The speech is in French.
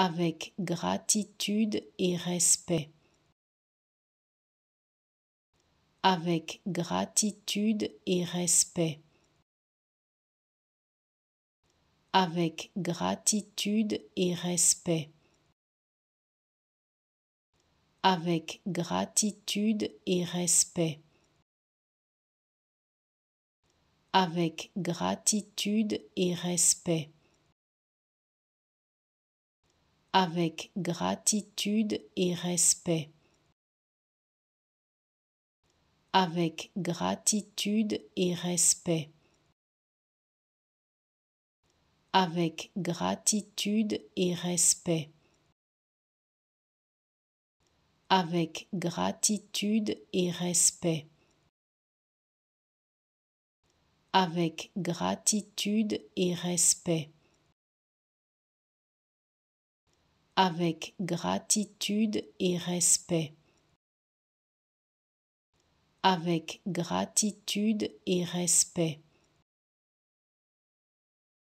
avec gratitude et respect. Avec gratitude et respect. Avec gratitude et respect. Avec gratitude et respect. Avec gratitude et respect avec gratitude et respect. Avec gratitude et respect. Avec gratitude et respect. Avec gratitude et respect. Avec gratitude et respect. avec gratitude et respect. Avec gratitude et respect.